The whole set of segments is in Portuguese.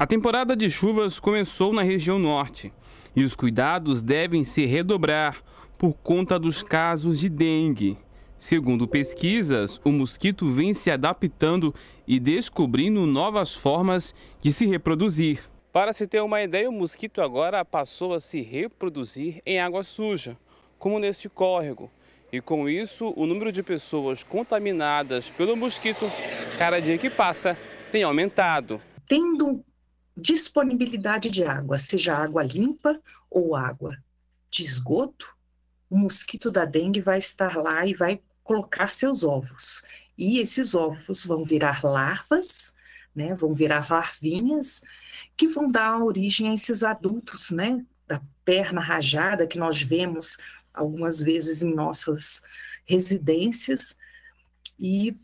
A temporada de chuvas começou na região norte e os cuidados devem se redobrar por conta dos casos de dengue. Segundo pesquisas, o mosquito vem se adaptando e descobrindo novas formas de se reproduzir. Para se ter uma ideia, o mosquito agora passou a se reproduzir em água suja, como neste córrego. E com isso, o número de pessoas contaminadas pelo mosquito, cada dia que passa, tem aumentado. Tendo um disponibilidade de água, seja água limpa ou água de esgoto, o mosquito da dengue vai estar lá e vai colocar seus ovos. E esses ovos vão virar larvas, né, vão virar larvinhas, que vão dar origem a esses adultos, né, da perna rajada que nós vemos algumas vezes em nossas residências. E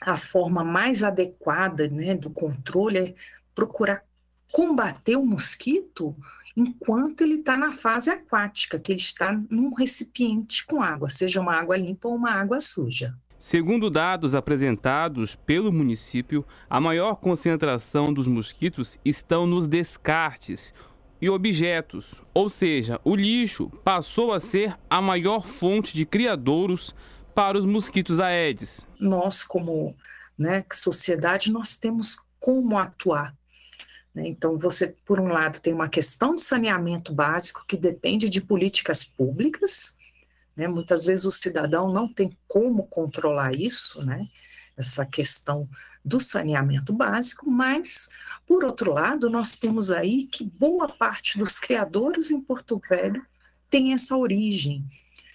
a forma mais adequada né, do controle é procurar combater o mosquito enquanto ele está na fase aquática, que ele está num recipiente com água, seja uma água limpa ou uma água suja. Segundo dados apresentados pelo município, a maior concentração dos mosquitos estão nos descartes e objetos, ou seja, o lixo passou a ser a maior fonte de criadouros para os mosquitos Aedes. Nós, como né, sociedade, nós temos como atuar né? Então, você, por um lado, tem uma questão de saneamento básico que depende de políticas públicas, né? muitas vezes o cidadão não tem como controlar isso, né? essa questão do saneamento básico, mas, por outro lado, nós temos aí que boa parte dos criadores em Porto Velho tem essa origem,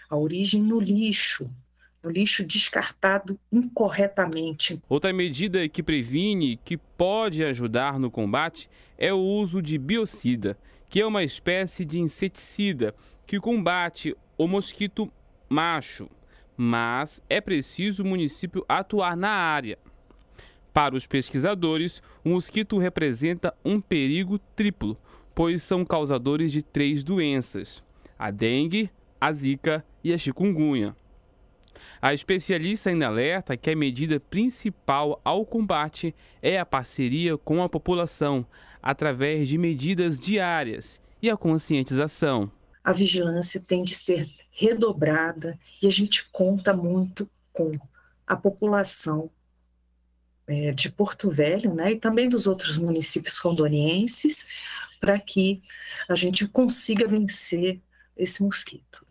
a origem no lixo, o lixo descartado incorretamente. Outra medida que previne que pode ajudar no combate é o uso de biocida, que é uma espécie de inseticida que combate o mosquito macho, mas é preciso o município atuar na área. Para os pesquisadores, o mosquito representa um perigo triplo, pois são causadores de três doenças: a dengue, a zika e a chikungunya. A especialista ainda alerta que a medida principal ao combate é a parceria com a população, através de medidas diárias e a conscientização. A vigilância tem de ser redobrada e a gente conta muito com a população é, de Porto Velho né, e também dos outros municípios rondonienses para que a gente consiga vencer esse mosquito.